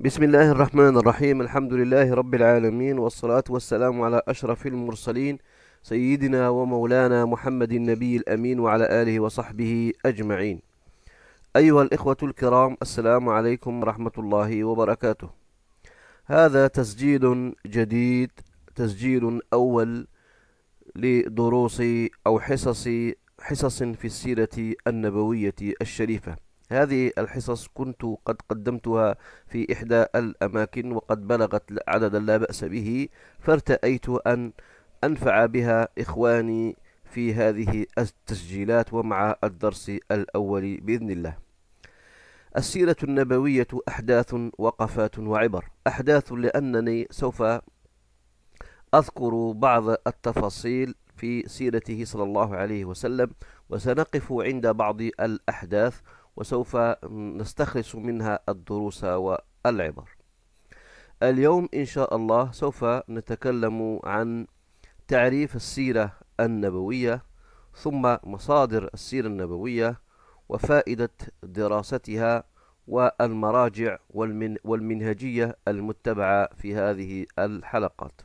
بسم الله الرحمن الرحيم الحمد لله رب العالمين والصلاة والسلام على أشرف المرسلين سيدنا ومولانا محمد النبي الأمين وعلى آله وصحبه أجمعين أيها الإخوة الكرام السلام عليكم ورحمة الله وبركاته هذا تسجيل جديد تسجيل أول لدروس أو حصص حصص في السيرة النبوية الشريفة هذه الحصص كنت قد قدمتها في إحدى الأماكن وقد بلغت عددا لا بأس به فارتأيت أن أنفع بها إخواني في هذه التسجيلات ومع الدرس الأول بإذن الله السيرة النبوية أحداث وقفات وعبر أحداث لأنني سوف أذكر بعض التفاصيل في سيرته صلى الله عليه وسلم وسنقف عند بعض الأحداث وسوف نستخلص منها الدروس والعبر اليوم إن شاء الله سوف نتكلم عن تعريف السيرة النبوية ثم مصادر السيرة النبوية وفائدة دراستها والمراجع والمنهجية المتبعة في هذه الحلقات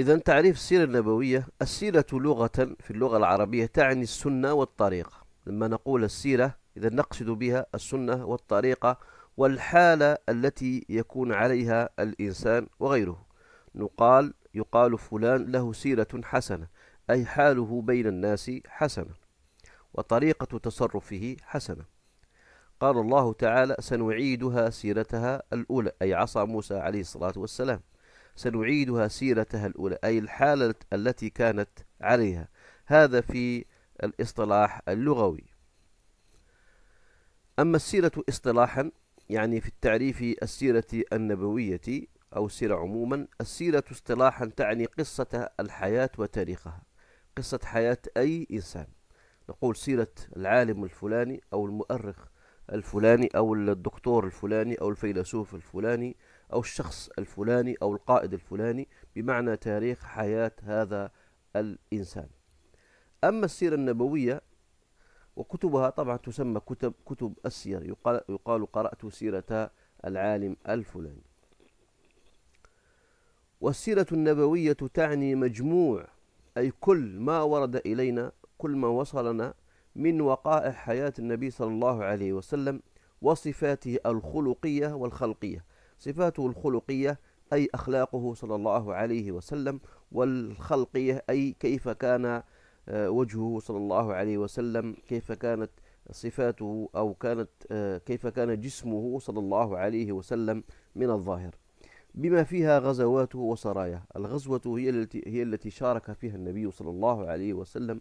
إذا تعريف السيرة النبوية السيرة لغة في اللغة العربية تعني السنة والطريقة لما نقول السيرة إذا نقصد بها السنة والطريقة والحالة التي يكون عليها الإنسان وغيره نقال يقال فلان له سيرة حسنة أي حاله بين الناس حسنة وطريقة تصرفه حسنة قال الله تعالى سنعيدها سيرتها الأولى أي عصى موسى عليه الصلاة والسلام سنعيدها سيرتها الأولى أي الحالة التي كانت عليها هذا في الاصطلاح اللغوي أما السيرة اصطلاحا يعني في التعريف السيرة النبوية أو السيرة عموما السيرة اصطلاحا تعني قصة الحياة وتاريخها قصة حياة أي إنسان نقول سيرة العالم الفلاني أو المؤرخ الفلاني أو الدكتور الفلاني أو الفيلسوف الفلاني أو الشخص الفلاني أو القائد الفلاني بمعنى تاريخ حياة هذا الإنسان أما السيرة النبوية وكتبها طبعا تسمى كتب كتب السير يقال, يقال قرأت سيرة العالم الفلاني والسيرة النبوية تعني مجموع أي كل ما ورد إلينا كل ما وصلنا من وقائع حياة النبي صلى الله عليه وسلم وصفاته الخلقية والخلقية صفاته الخلقية أي أخلاقه صلى الله عليه وسلم والخلقية أي كيف كان آه، وجهه صلى الله عليه وسلم كيف كانت صفاته أو كانت آه، كيف كان جسمه صلى الله عليه وسلم من الظاهر بما فيها غزواته وسراياه الغزوة هي التي هي التي شارك فيها النبي صلى الله عليه وسلم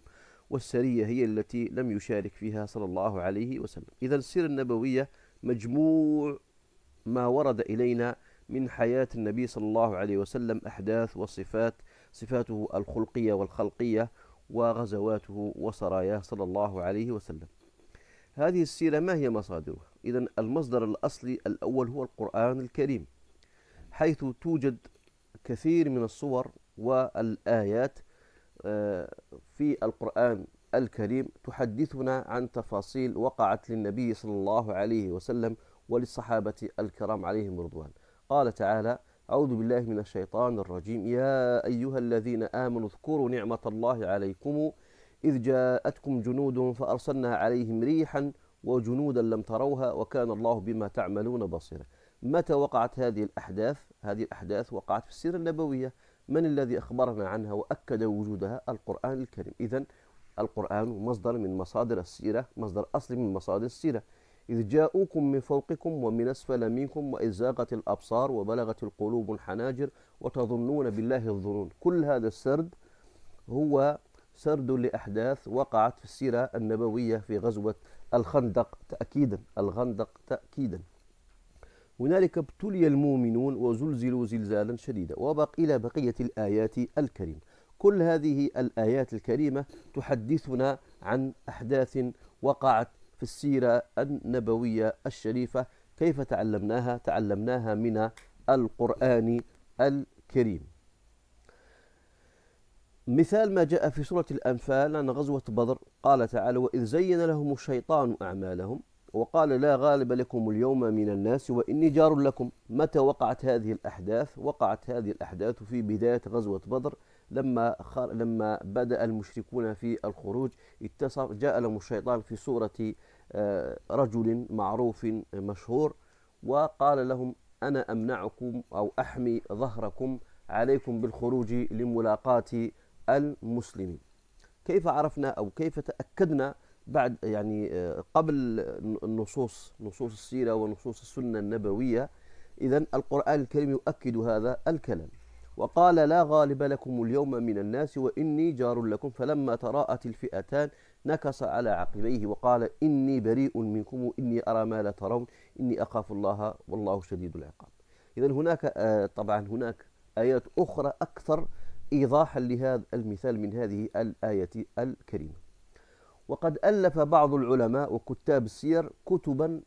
والسرية هي التي لم يشارك فيها صلى الله عليه وسلم إذا السيرة النبوية مجموع ما ورد إلينا من حياة النبي صلى الله عليه وسلم أحداث وصفات صفاته الخلقية والخلقية وغزواته وسراياه صلى الله عليه وسلم هذه السيرة ما هي مصادرها؟ إذا المصدر الأصلي الأول هو القرآن الكريم حيث توجد كثير من الصور والآيات آه، في القرآن الكريم تحدثنا عن تفاصيل وقعت للنبي صلى الله عليه وسلم وللصحابة الكرام عليهم رضوان قال تعالى أعوذ بالله من الشيطان الرجيم يا أيها الذين آمنوا اذكروا نعمة الله عليكم إذ جاءتكم جنود فأرسلنا عليهم ريحا وجنودا لم تروها وكان الله بما تعملون بصيرا متى وقعت هذه الأحداث؟ هذه الأحداث وقعت في السيرة النبوية من الذي أخبرنا عنها وأكد وجودها القرآن الكريم إذا القرآن مصدر من مصادر السيرة مصدر أصلي من مصادر السيرة إذ جاءوكم من فوقكم ومن أسفل منكم وإذ زاغت الأبصار وبلغت القلوب الحناجر وتظنون بالله الظنون كل هذا السرد هو سرد لأحداث وقعت في السيرة النبوية في غزوة الخندق تأكيدا الخندق تأكيدا هنالك ابتلي المؤمنون وزلزلوا زلزالا شديدا وبق إلى بقية الآيات الكريمة كل هذه الآيات الكريمة تحدثنا عن أحداث وقعت في السيرة النبوية الشريفة كيف تعلمناها؟ تعلمناها من القرآن الكريم. مثال ما جاء في سورة الأنفال عن غزوة بدر قال تعالى: وإذ زين لهم الشيطان أعمالهم وقال لا غالب لكم اليوم من الناس وإني جار لكم متى وقعت هذه الأحداث وقعت هذه الأحداث في بداية غزوة بدر لما لما بدأ المشركون في الخروج اتصف جاء لهم الشيطان في سورة آه، رجل معروف آه، مشهور وقال لهم أنا أمنعكم أو أحمي ظهركم عليكم بالخروج لملاقاة المسلمين كيف عرفنا أو كيف تأكدنا بعد يعني آه، قبل النصوص نصوص السيرة ونصوص السنة النبوية إذا القرآن الكريم يؤكد هذا الكلام وقال لا غالب لكم اليوم من الناس وإني جار لكم فلما تراءت الفئتان نكص على عقبيه وقال إني بريء منكم إني أرى ما لا ترون إني أخاف الله والله شديد العقاب إذا هناك آه، طبعا هناك آيات أخرى أكثر إيضاحا لهذا المثال من هذه الآية الكريمة وقد ألف بعض العلماء وكتاب السير كتبا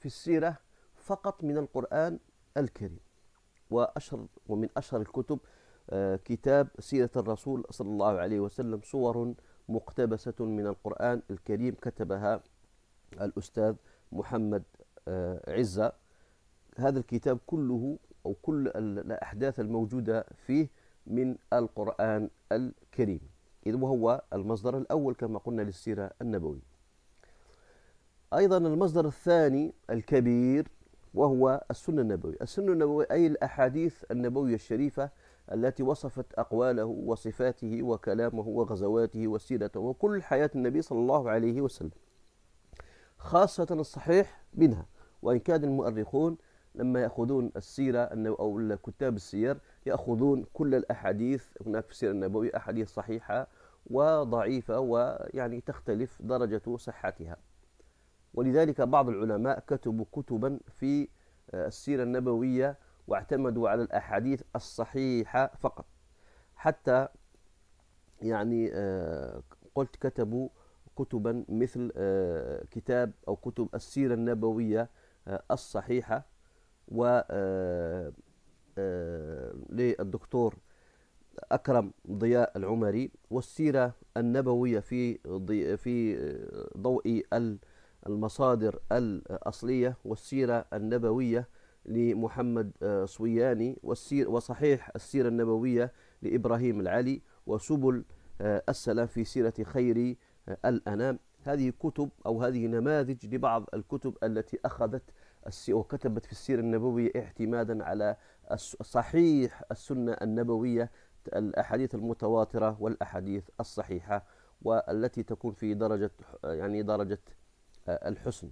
في السيرة فقط من القرآن الكريم وأشهر ومن أشهر الكتب آه، كتاب سيرة الرسول صلى الله عليه وسلم صور مقتبسة من القرآن الكريم كتبها الأستاذ محمد آه، عزة هذا الكتاب كله أو كل الأحداث الموجودة فيه من القرآن الكريم إذ وهو المصدر الأول كما قلنا للسيرة النبوية أيضا المصدر الثاني الكبير وهو السنة النبوية السنة النبوية أي الأحاديث النبوية الشريفة التي وصفت أقواله وصفاته وكلامه وغزواته وسيرته وكل حياة النبي صلى الله عليه وسلم خاصة الصحيح منها وإن كان المؤرخون لما يأخذون السيرة أو كتاب السير يأخذون كل الأحاديث هناك في السيرة النبوية أحاديث صحيحة وضعيفة ويعني تختلف درجة صحتها ولذلك بعض العلماء كتبوا كتبا في آه، السيرة النبوية واعتمدوا على الأحاديث الصحيحة فقط حتى يعني آه، قلت كتبوا كتبا مثل آه، كتاب أو كتب السيرة النبوية آه، الصحيحة و للدكتور أكرم ضياء العمري والسيرة النبوية في في ضوء المصادر الأصلية والسيرة النبوية لمحمد آه، صوياني والسير وصحيح السيرة النبوية لإبراهيم العلي وسبل آه، السلام في سيرة خير آه، الأنام هذه كتب أو هذه نماذج لبعض الكتب التي أخذت وكتبت في السيرة النبوية اعتمادا على صحيح السنة النبوية الأحاديث المتواترة والأحاديث الصحيحة والتي تكون في درجة يعني درجة الحسن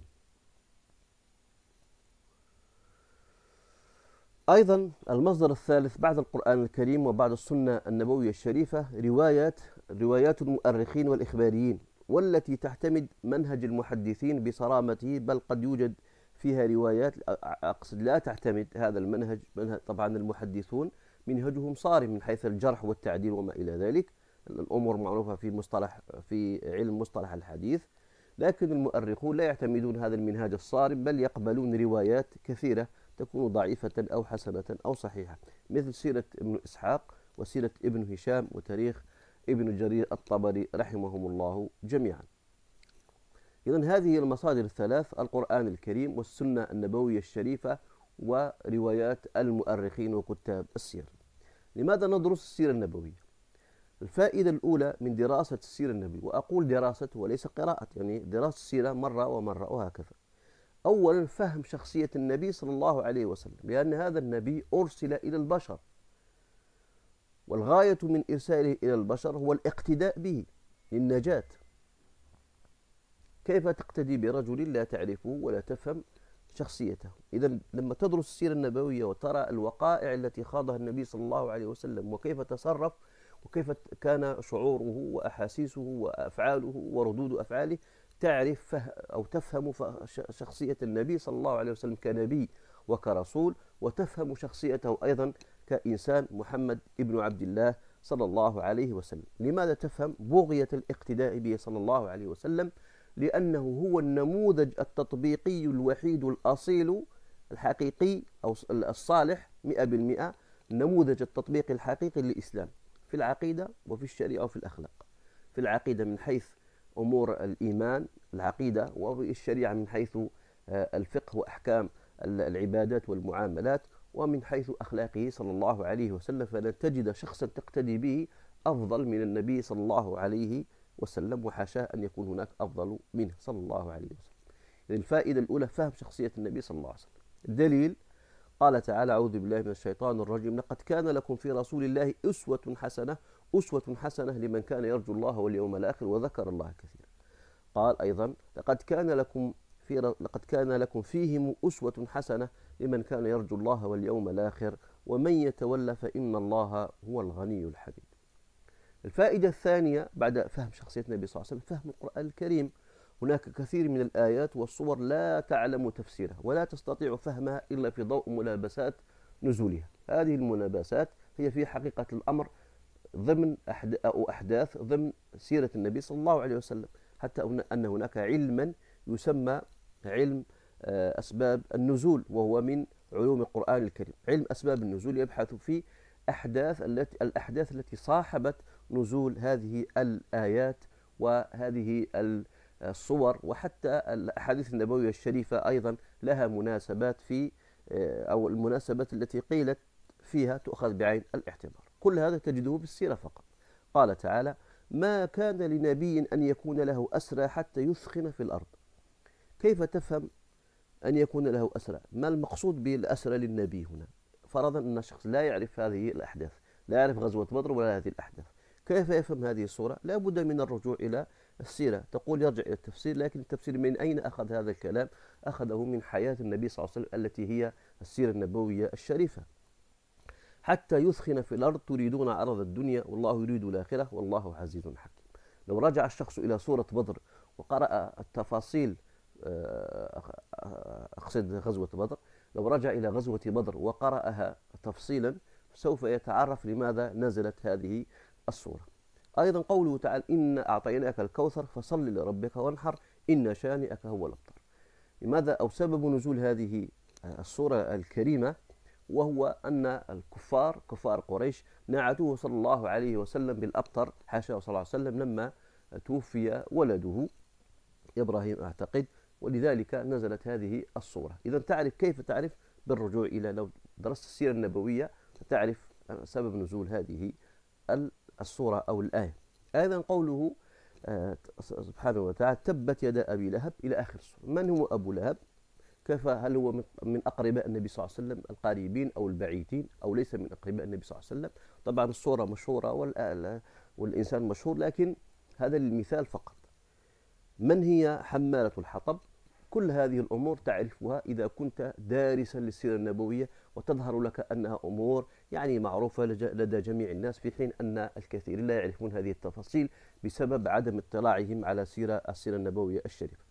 أيضا المصدر الثالث بعد القرآن الكريم وبعد السنة النبوية الشريفة روايات روايات المؤرخين والإخباريين والتي تعتمد منهج المحدثين بصرامته بل قد يوجد فيها روايات أقصد لا تعتمد هذا المنهج منهج طبعا المحدثون منهجهم صارم من حيث الجرح والتعديل وما إلى ذلك الأمور معروفة في مصطلح في علم مصطلح الحديث لكن المؤرخون لا يعتمدون هذا المنهاج الصارم بل يقبلون روايات كثيرة تكون ضعيفة أو حسنة أو صحيحة مثل سيرة ابن إسحاق وسيرة ابن هشام وتاريخ ابن جرير الطبري رحمهم الله جميعا إذا هذه المصادر الثلاث القرآن الكريم والسنة النبوية الشريفة وروايات المؤرخين وكتاب السير لماذا ندرس السيرة النبوية؟ الفائدة الأولى من دراسة السيرة النبوية وأقول دراسة وليس قراءة يعني دراسة السيرة مرة ومرة وهكذا أولا فهم شخصية النبي صلى الله عليه وسلم لأن هذا النبي أرسل إلى البشر والغاية من إرساله إلى البشر هو الاقتداء به للنجاة كيف تقتدي برجل لا تعرفه ولا تفهم شخصيته إذا لما تدرس السيرة النبوية وترى الوقائع التي خاضها النبي صلى الله عليه وسلم وكيف تصرف وكيف كان شعوره وأحاسيسه وأفعاله وردود أفعاله تعرف أو تفهم شخصية النبي صلى الله عليه وسلم كنبي وكرسول وتفهم شخصيته أيضا كإنسان محمد ابن عبد الله صلى الله عليه وسلم لماذا تفهم بغية الاقتداء به صلى الله عليه وسلم لأنه هو النموذج التطبيقي الوحيد الأصيل الحقيقي أو الصالح 100% نموذج التطبيق الحقيقي للإسلام في العقيدة وفي الشريعة وفي الأخلاق في العقيدة من حيث أمور الإيمان العقيدة والشريعة من حيث آه، الفقه وأحكام العبادات والمعاملات ومن حيث أخلاقه صلى الله عليه وسلم فلن تجد شخصا تقتدي به أفضل من النبي صلى الله عليه وسلم وحاشاه أن يكون هناك أفضل منه صلى الله عليه وسلم الفائدة الأولى فهم شخصية النبي صلى الله عليه وسلم الدليل قال تعالى أعوذ بالله من الشيطان الرجيم لقد كان لكم في رسول الله أسوة حسنة أسوة حسنة لمن كان يرجو الله واليوم الآخر وذكر الله كثيرا قال أيضا لقد كان لكم في لقد كان لكم فيهم أسوة حسنة لمن كان يرجو الله واليوم الآخر ومن يتولى فإن الله هو الغني الحميد الفائدة الثانية بعد فهم شخصية النبي صلى الله عليه وسلم فهم القرآن الكريم هناك كثير من الآيات والصور لا تعلم تفسيرها ولا تستطيع فهمها إلا في ضوء ملابسات نزولها هذه الملابسات هي في حقيقة الأمر ضمن أو أحداث ضمن سيرة النبي صلى الله عليه وسلم حتى أن هناك علما يسمى علم آه، أسباب النزول وهو من علوم القرآن الكريم علم أسباب النزول يبحث في أحداث التي الأحداث التي صاحبت نزول هذه الآيات وهذه الصور وحتى الأحاديث النبوية الشريفة أيضا لها مناسبات في آه، أو المناسبات التي قيلت فيها تؤخذ بعين الاعتبار كل هذا تجده في السيرة فقط قال تعالى ما كان لنبي أن يكون له أسرى حتى يثخن في الأرض كيف تفهم أن يكون له أسرى ما المقصود بالأسرى للنبي هنا فرضا أن الشخص لا يعرف هذه الأحداث لا يعرف غزوة بدر ولا هذه الأحداث كيف يفهم هذه الصورة لا بد من الرجوع إلى السيرة تقول يرجع إلى التفسير لكن التفسير من أين أخذ هذا الكلام أخذه من حياة النبي صلى الله عليه وسلم التي هي السيرة النبوية الشريفة حتى يثخن في الأرض تريدون عرض الدنيا والله يريد الآخرة والله عزيز حكيم لو رجع الشخص إلى سورة بدر وقرأ التفاصيل آه، آه، أقصد غزوة بدر لو رجع إلى غزوة بدر وقرأها تفصيلا سوف يتعرف لماذا نزلت هذه الصورة أيضا قوله تعالى إن أعطيناك الكوثر فصل لربك وانحر إن شانئك هو الأبطر لماذا أو سبب نزول هذه آه، الصورة الكريمة وهو أن الكفار كفار قريش نعتوه صلى الله عليه وسلم بالأبطر حاشاه صلى الله عليه وسلم لما توفي ولده إبراهيم أعتقد ولذلك نزلت هذه الصورة إذا تعرف كيف تعرف بالرجوع إلى لو درست السيرة النبوية تعرف سبب نزول هذه الصورة أو الآية أيضا قوله آه، سبحانه وتعالى تبت يدا أبي لهب إلى آخر السورة من هو أبو لهب كيف هل هو من أقرباء النبي صلى الله عليه وسلم القريبين أو البعيدين أو ليس من أقرباء النبي صلى الله عليه وسلم طبعا الصورة مشهورة والإنسان مشهور لكن هذا للمثال فقط من هي حمالة الحطب كل هذه الأمور تعرفها إذا كنت دارسا للسيرة النبوية وتظهر لك أنها أمور يعني معروفة لدى جميع الناس في حين أن الكثير لا يعرفون هذه التفاصيل بسبب عدم اطلاعهم على سيرة السيرة النبوية الشريفة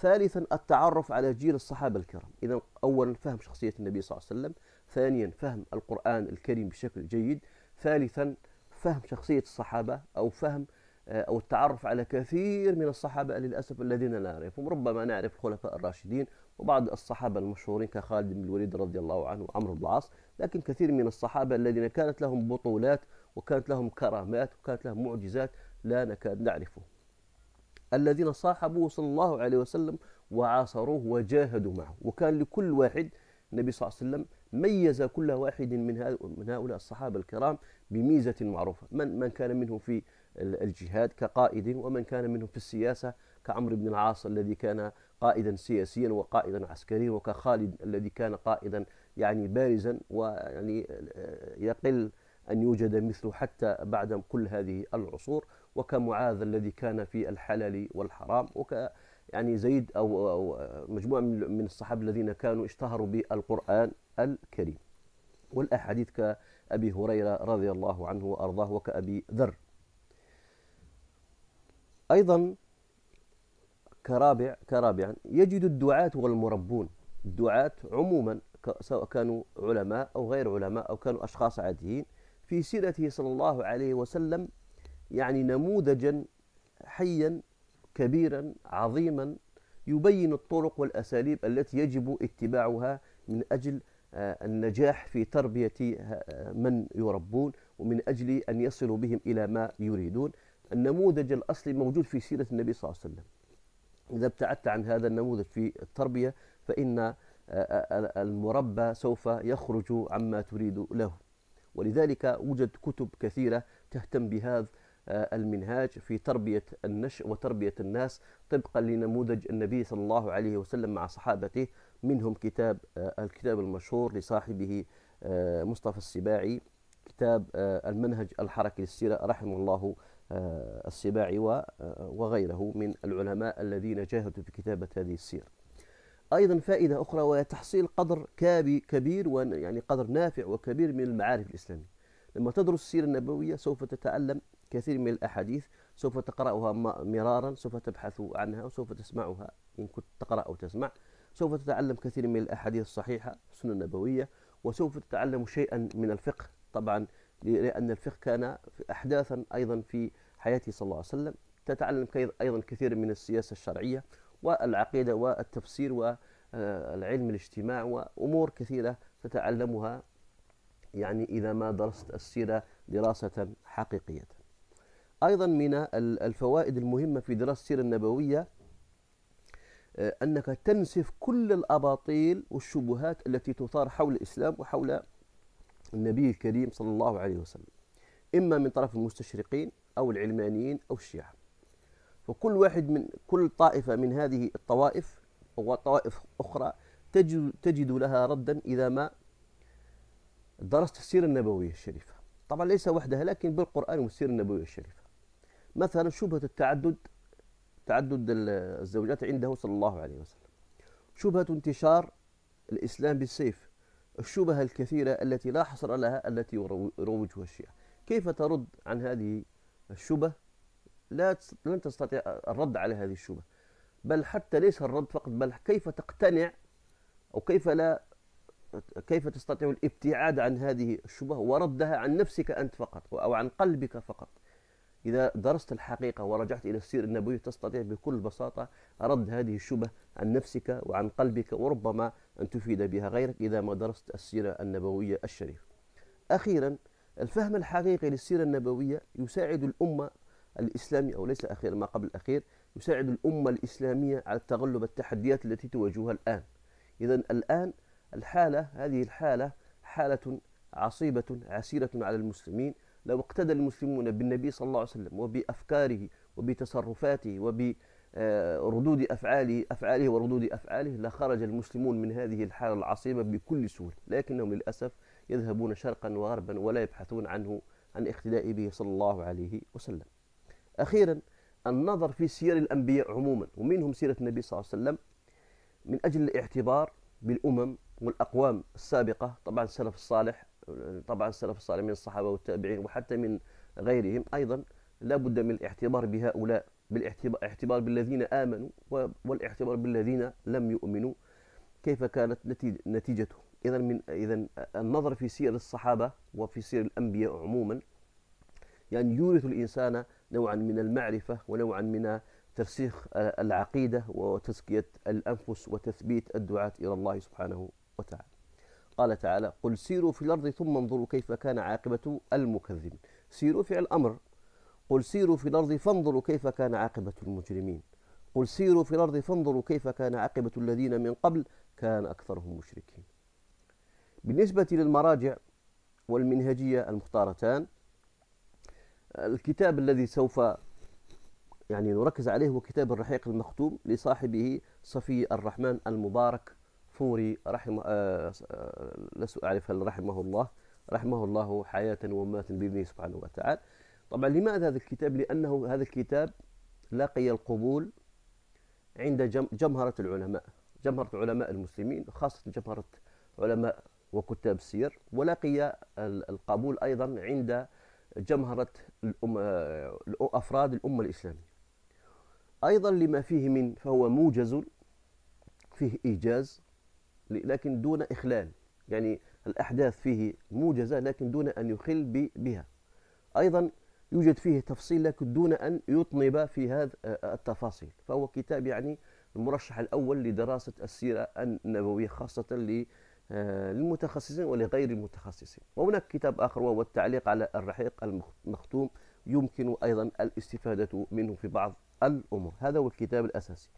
ثالثا التعرف على جيل الصحابة الكرام إذا أولا فهم شخصية النبي صلى الله عليه وسلم ثانيا فهم القرآن الكريم بشكل جيد ثالثا فهم شخصية الصحابة أو فهم آه، أو التعرف على كثير من الصحابة للأسف الذين لا نعرفهم ربما نعرف الخلفاء الراشدين وبعض الصحابة المشهورين كخالد بن الوليد رضي الله عنه وعمرو بن العاص لكن كثير من الصحابة الذين كانت لهم بطولات وكانت لهم كرامات وكانت لهم معجزات لا نكاد نعرفهم الذين صاحبوه صلى الله عليه وسلم وعاصروه وجاهدوا معه وكان لكل واحد النبي صلى الله عليه وسلم ميز كل واحد من من هؤلاء الصحابة الكرام بميزة معروفة من من كان منهم في الجهاد كقائد ومن كان منهم في السياسة كعمرو بن العاص الذي كان قائدا سياسيا وقائدا عسكريا وكخالد الذي كان قائدا يعني بارزا ويعني يقل أن يوجد مثله حتى بعد كل هذه العصور وكمعاذ الذي كان في الحلال والحرام وك يعني زيد أو, أو مجموعة من الصحابة الذين كانوا اشتهروا بالقرآن الكريم والأحاديث كأبي هريرة رضي الله عنه وأرضاه وكأبي ذر أيضا كرابع كرابعا يجد الدعاة والمربون الدعاة عموما سواء كانوا علماء أو غير علماء أو كانوا أشخاص عاديين في سيرته صلى الله عليه وسلم يعني نموذجا حيا كبيرا عظيما يبين الطرق والأساليب التي يجب اتباعها من أجل آه، النجاح في تربية آه، من يربون ومن أجل أن يصلوا بهم إلى ما يريدون النموذج الأصلي موجود في سيرة النبي صلى الله عليه وسلم إذا ابتعدت عن هذا النموذج في التربية فإن آه، المربى سوف يخرج عما تريد له ولذلك وجد كتب كثيرة تهتم بهذا آه، المنهاج في تربية النشء وتربية الناس طبقا لنموذج النبي صلى الله عليه وسلم مع صحابته منهم كتاب آه، الكتاب المشهور لصاحبه آه، مصطفى السباعي كتاب المنهج الحركي للسيرة رحمه الله السباعي وغيره من العلماء الذين جاهدوا في كتابة هذه السيرة أيضا فائدة أخرى وهي تحصيل قدر كبير يعني قدر نافع وكبير من المعارف الإسلامية لما تدرس السيرة النبوية سوف تتعلم كثير من الأحاديث سوف تقرأها مرارا سوف تبحث عنها وسوف تسمعها إن كنت تقرأ أو تسمع سوف تتعلم كثير من الأحاديث الصحيحة السنة النبوية وسوف تتعلم شيئا من الفقه طبعا لأن الفقه كان أحداثا أيضا في حياته صلى الله عليه وسلم تتعلم أيضا كثير من السياسة الشرعية والعقيدة والتفسير والعلم آه، الاجتماع وأمور كثيرة تتعلمها يعني إذا ما درست السيرة دراسة حقيقية أيضا من الفوائد المهمة في دراسة السيرة النبوية آه، أنك تنسف كل الأباطيل والشبهات التي تثار حول الإسلام وحول النبي الكريم صلى الله عليه وسلم إما من طرف المستشرقين أو العلمانيين أو الشيعة فكل واحد من كل طائفة من هذه الطوائف وطوائف أخرى تجد, تجد لها ردا إذا ما درست السيرة النبوية الشريفة طبعا ليس وحدها لكن بالقرآن والسيرة النبوية الشريفة مثلا شبهة التعدد تعدد الزوجات عنده صلى الله عليه وسلم شبهة انتشار الإسلام بالسيف الشبهة الكثيرة التي لا حصر لها التي يروجها الشيعة كيف ترد عن هذه الشبه لا لن تستطيع الرد على هذه الشبه بل حتى ليس الرد فقط بل كيف تقتنع أو كيف لا كيف تستطيع الابتعاد عن هذه الشبه وردها عن نفسك أنت فقط أو عن قلبك فقط إذا درست الحقيقة ورجعت إلى السير النبوي تستطيع بكل بساطة رد هذه الشبه عن نفسك وعن قلبك وربما أن تفيد بها غيرك إذا ما درست السيرة النبوية الشريفة أخيرا الفهم الحقيقي للسيرة النبوية يساعد الأمة الإسلامية أو ليس أخيرا ما قبل الأخير يساعد الأمة الإسلامية على تغلب التحديات التي تواجهها الآن إذا الآن الحالة هذه الحالة حالة عصيبة عسيرة على المسلمين لو اقتدى المسلمون بالنبي صلى الله عليه وسلم وبأفكاره وبتصرفاته وبردود آه، أفعاله أفعاله وردود أفعاله لخرج المسلمون من هذه الحالة العصيبة بكل سهولة لكنهم للأسف يذهبون شرقا وغربا ولا يبحثون عنه عن اقتداء به صلى الله عليه وسلم أخيرا النظر في سير الأنبياء عموما ومنهم سيرة النبي صلى الله عليه وسلم من أجل الاعتبار بالأمم والأقوام السابقة طبعا السلف الصالح طبعا السلف الصالح من الصحابه والتابعين وحتى من غيرهم ايضا لا بد من الاعتبار بهؤلاء بالاعتبار بالذين امنوا والاعتبار بالذين لم يؤمنوا كيف كانت نتيجته اذا من اذا النظر في سير الصحابه وفي سير الانبياء عموما يعني يورث الانسان نوعا من المعرفه ونوعا من ترسيخ العقيده وتزكيه الانفس وتثبيت الدعاه الى الله سبحانه وتعالى قال تعالى قل سيروا في الأرض ثم انظروا كيف كان عاقبة المكذبين سيروا فعل أمر قل سيروا في الأرض فانظروا كيف كان عاقبة المجرمين قل سيروا في الأرض فانظروا كيف كان عاقبة الذين من قبل كان أكثرهم مشركين بالنسبة للمراجع والمنهجية المختارتان الكتاب الذي سوف يعني نركز عليه هو كتاب الرحيق المختوم لصاحبه صفي الرحمن المبارك فوري رحمه آه، آه، لست أعرف هل رحمه الله رحمه الله حياة ومات بإذنه سبحانه وتعالى طبعا لماذا هذا الكتاب لأنه هذا الكتاب لقي القبول عند جمهرة العلماء جمهرة علماء المسلمين خاصة جمهرة علماء وكتاب السير ولقي القبول أيضا عند جمهرة الأم آه، أفراد الأمة الإسلامية أيضا لما فيه من فهو موجز فيه إيجاز لكن دون إخلال يعني الأحداث فيه موجزة لكن دون أن يخل بها أيضا يوجد فيه تفصيل لكن دون أن يطنب في هذا آه، آه، التفاصيل فهو كتاب يعني المرشح الأول لدراسة السيرة النبوية خاصة آه، للمتخصصين ولغير المتخصصين وهناك كتاب آخر وهو التعليق على الرحيق المختوم يمكن أيضا الاستفادة منه في بعض الأمور هذا هو الكتاب الأساسي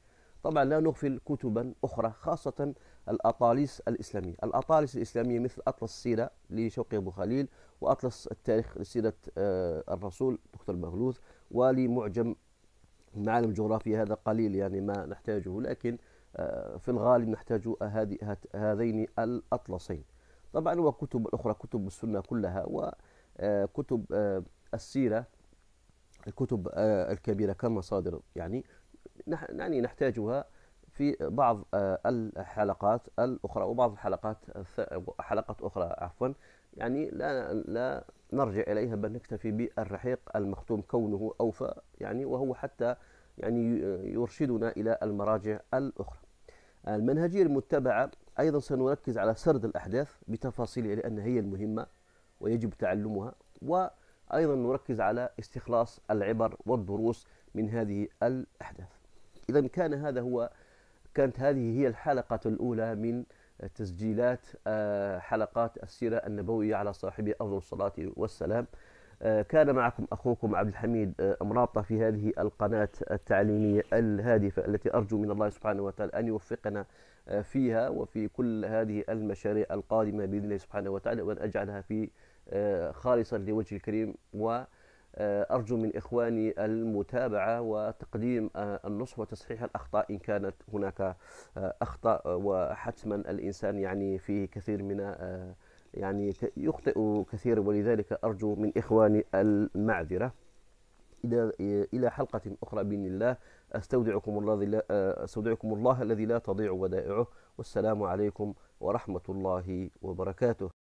طبعا لا نغفل كتبا أخرى خاصة الأطاليس الإسلامية الأطاليس الإسلامية مثل أطلس السيرة لشوقي أبو خليل وأطلس التاريخ لسيرة آه، الرسول دكتور مغلوث ولمعجم معالم جغرافية هذا قليل يعني ما نحتاجه لكن آه، في الغالب نحتاج هذين الأطلسين طبعا وكتب الأخرى كتب السنة كلها وكتب آه، السيرة الكتب الكبيرة كمصادر يعني يعني نحتاجها في بعض آه، الحلقات الأخرى وبعض الحلقات حلقة أخرى عفوا يعني لا لا نرجع إليها بل نكتفي بالرحيق المختوم كونه أوفى يعني وهو حتى يعني يرشدنا إلى المراجع الأخرى المنهجية المتبعة أيضا سنركز على سرد الأحداث بتفاصيلها لأن هي المهمة ويجب تعلمها وأيضا نركز على استخلاص العبر والدروس من هذه الأحداث إذا كان هذا هو كانت هذه هي الحلقة الأولى من تسجيلات آه، حلقات السيرة النبوية على صاحبه أفضل الصلاة والسلام آه، كان معكم أخوكم عبد الحميد آه، أمراطة في هذه القناة التعليمية الهادفة التي أرجو من الله سبحانه وتعالى أن يوفقنا فيها وفي كل هذه المشاريع القادمة بإذن الله سبحانه وتعالى وأن أجعلها في خالصا لوجه الكريم و آه، أرجو من إخواني المتابعة وتقديم آه، النصح وتصحيح الأخطاء إن كانت هناك آه، أخطاء وحتما الإنسان يعني فيه كثير من يعني يخطئ كثيرا ولذلك أرجو من إخواني المعذرة إلى إلى حلقة أخرى بإذن الله أستودعكم الله أستودعكم الله الذي لا تضيع ودائعه والسلام عليكم ورحمة الله وبركاته